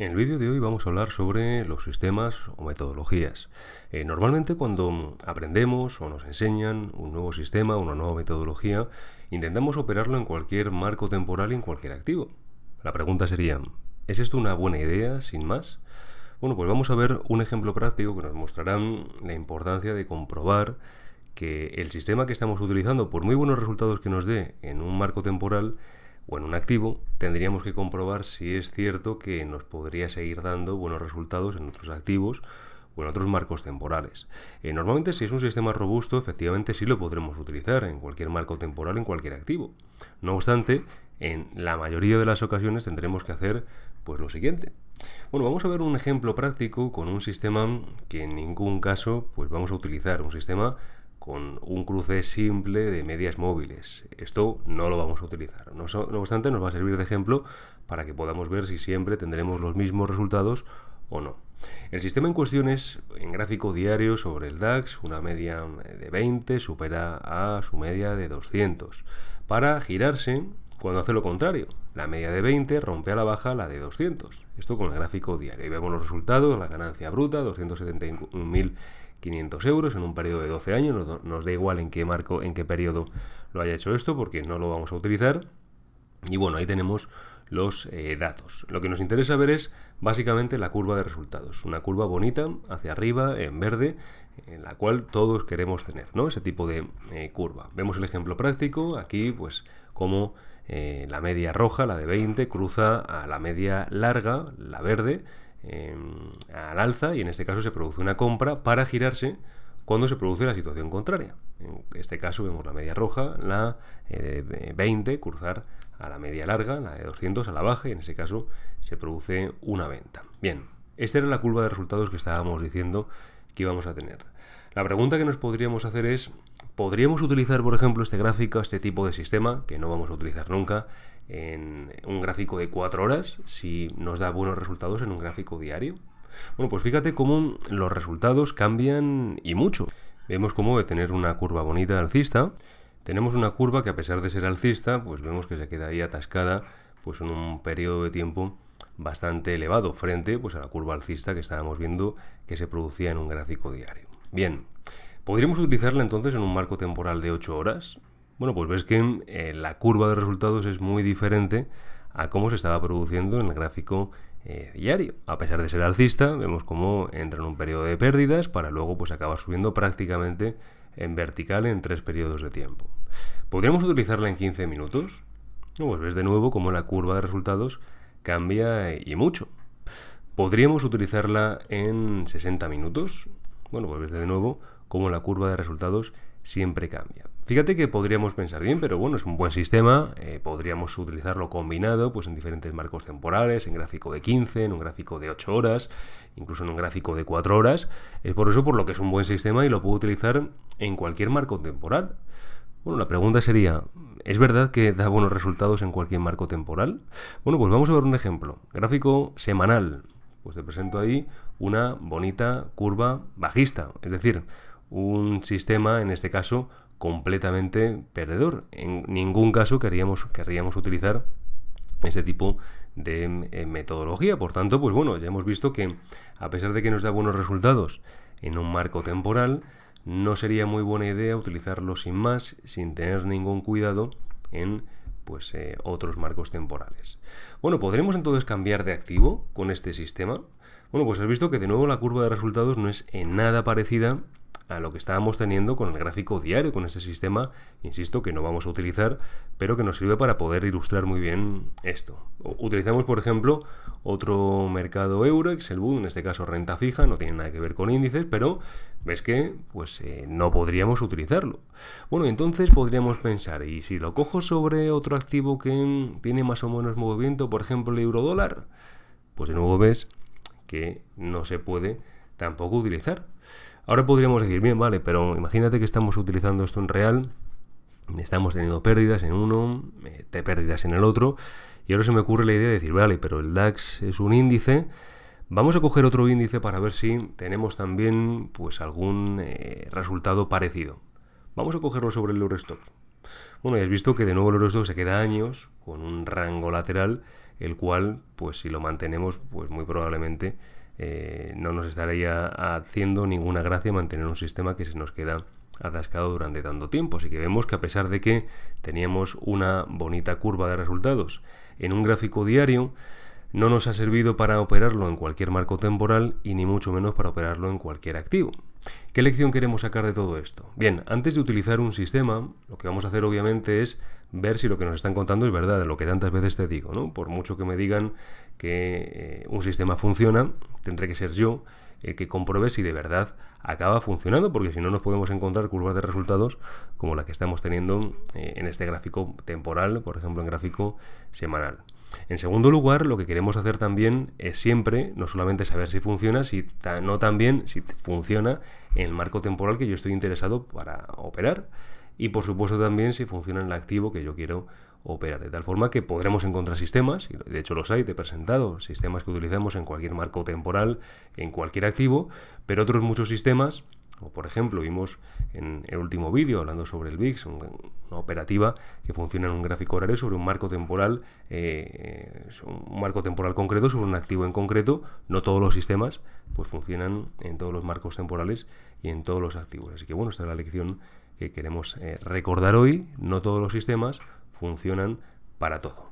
En el vídeo de hoy vamos a hablar sobre los sistemas o metodologías. Eh, normalmente cuando aprendemos o nos enseñan un nuevo sistema, una nueva metodología, intentamos operarlo en cualquier marco temporal y en cualquier activo. La pregunta sería, ¿es esto una buena idea sin más? Bueno, pues vamos a ver un ejemplo práctico que nos mostrará la importancia de comprobar que el sistema que estamos utilizando, por muy buenos resultados que nos dé en un marco temporal, o en un activo, tendríamos que comprobar si es cierto que nos podría seguir dando buenos resultados en otros activos o en otros marcos temporales. Eh, normalmente si es un sistema robusto, efectivamente sí lo podremos utilizar en cualquier marco temporal, en cualquier activo. No obstante, en la mayoría de las ocasiones tendremos que hacer pues lo siguiente. Bueno, vamos a ver un ejemplo práctico con un sistema que en ningún caso pues vamos a utilizar, un sistema con un cruce simple de medias móviles. Esto no lo vamos a utilizar. No, obstante, nos va a servir de ejemplo para que podamos ver si siempre tendremos los mismos resultados o no. El sistema en cuestión es en gráfico diario sobre el DAX, una media de 20 supera a su media de 200, para girarse cuando hace lo contrario. La media de 20 rompe a la baja la de 200. Esto con el gráfico diario. Y vemos los resultados, la ganancia bruta, 271.000 500 euros en un periodo de 12 años, nos, da igual en qué marco, en qué periodo lo haya hecho esto, porque no lo vamos a utilizar. Y bueno, ahí tenemos los eh, datos. Lo que nos interesa ver es básicamente la curva de resultados, una curva bonita hacia arriba, en verde, en la cual todos queremos tener, ¿no? Ese tipo de eh, curva. Vemos el ejemplo práctico, aquí pues como eh, la media roja, la de 20, cruza a la media larga, la verde, Em, al alza y en este caso se produce una compra para girarse cuando se produce la situación contraria. En este caso vemos la media roja, la de eh, 20 cruzar a la media larga, la de 200 a la baja y en este caso se produce una venta. Bien, esta era la curva de resultados que estábamos diciendo que íbamos a tener. La pregunta que nos podríamos hacer es, ¿podríamos utilizar por ejemplo este gráfico, este tipo de sistema, que no vamos a utilizar nunca, en un gráfico de 4 horas si nos da buenos resultados en un gráfico diario? Bueno, pues fíjate cómo los resultados cambian y mucho. Vemos cómo de tener una curva bonita alcista, tenemos una curva que a pesar de ser alcista, pues vemos que se queda ahí atascada pues en un periodo de tiempo bastante elevado frente pues a la curva alcista que estábamos viendo que se producía en un gráfico diario. Bien, ¿podríamos utilizarla entonces en un marco temporal de 8 horas? Bueno, pues ves que eh, la curva de resultados es muy diferente a cómo se estaba produciendo en el gráfico eh, diario. A pesar de ser alcista, vemos cómo entra en un periodo de pérdidas para luego pues acabar subiendo prácticamente en vertical en tres periodos de tiempo. ¿Podríamos utilizarla en 15 minutos? Pues ves de nuevo cómo la curva de resultados cambia eh, y mucho. ¿Podríamos utilizarla en 60 minutos? Bueno, pues ves de nuevo cómo la curva de resultados siempre cambia. Fíjate que podríamos pensar bien, pero bueno, es un buen sistema, eh, podríamos utilizarlo combinado pues en diferentes marcos temporales, en gráfico de 15, en un gráfico de 8 horas, incluso en un gráfico de 4 horas, es por eso por lo que es un buen sistema y lo puedo utilizar en cualquier marco temporal. Bueno, la pregunta sería, ¿es verdad que da buenos resultados en cualquier marco temporal? Bueno, pues vamos a ver un ejemplo, gráfico semanal, pues te presento ahí una bonita curva bajista, es decir, un sistema, en este caso, completamente perdedor. En ningún caso querríamos, utilizar ese tipo de eh, metodología. Por tanto, pues bueno, ya hemos visto que a pesar de que nos da buenos resultados en un marco temporal, no sería muy buena idea utilizarlo sin más, sin tener ningún cuidado en pues eh, otros marcos temporales. Bueno, ¿podremos entonces cambiar de activo con este sistema? Bueno, pues has visto que de nuevo la curva de resultados no es en nada parecida a lo que estábamos teniendo con el gráfico diario, con este sistema, insisto, que no vamos a utilizar, pero que nos sirve para poder ilustrar muy bien esto. Utilizamos, por ejemplo, otro mercado euro, el en este caso renta fija, no tiene nada que ver con índices, pero ves que pues eh, no podríamos utilizarlo. Bueno, entonces podríamos pensar, ¿y si lo cojo sobre otro activo que tiene más o menos movimiento, por ejemplo, el euro dólar? Pues de nuevo ves que no se puede tampoco utilizar. Ahora podríamos decir, bien, vale, pero imagínate que estamos utilizando esto en real, estamos teniendo pérdidas en uno, eh, te pérdidas en el otro, y ahora se me ocurre la idea de decir, vale, pero el DAX es un índice, Vamos a coger otro índice para ver si tenemos también pues algún eh, resultado parecido. Vamos a cogerlo sobre el Eurostox. Bueno, ya has visto que de nuevo el Eurostox se queda años con un rango lateral el cual, pues si lo mantenemos, pues muy probablemente eh, no nos estaría haciendo ninguna gracia mantener un sistema que se nos queda atascado durante tanto tiempo. Así que vemos que a pesar de que teníamos una bonita curva de resultados en un gráfico diario, no nos ha servido para operarlo en cualquier marco temporal y ni mucho menos para operarlo en cualquier activo. ¿Qué lección queremos sacar de todo esto? Bien, antes de utilizar un sistema, lo que vamos a hacer obviamente es ver si lo que nos están contando es verdad, lo que tantas veces te digo, ¿no? Por mucho que me digan que eh, un sistema funciona, tendré que ser yo el que compruebe si de verdad acaba funcionando, porque si no nos podemos encontrar curvas de resultados como la que estamos teniendo eh, en este gráfico temporal, por ejemplo, en gráfico semanal. En segundo lugar, lo que queremos hacer también es siempre, no solamente saber si funciona, sino no también si funciona en el marco temporal que yo estoy interesado para operar y por supuesto también si funciona en el activo que yo quiero operar. De tal forma que podremos encontrar sistemas, y de hecho los hay, te he presentado, sistemas que utilizamos en cualquier marco temporal, en cualquier activo, pero otros muchos sistemas, como por ejemplo vimos en el último vídeo hablando sobre el VIX, una operativa que funciona en un gráfico horario sobre un marco temporal, eh, un marco temporal concreto, sobre un activo en concreto, no todos los sistemas pues funcionan en todos los marcos temporales y en todos los activos. Así que bueno, esta es la lección que queremos eh, recordar hoy, no todos los sistemas funcionan para todo.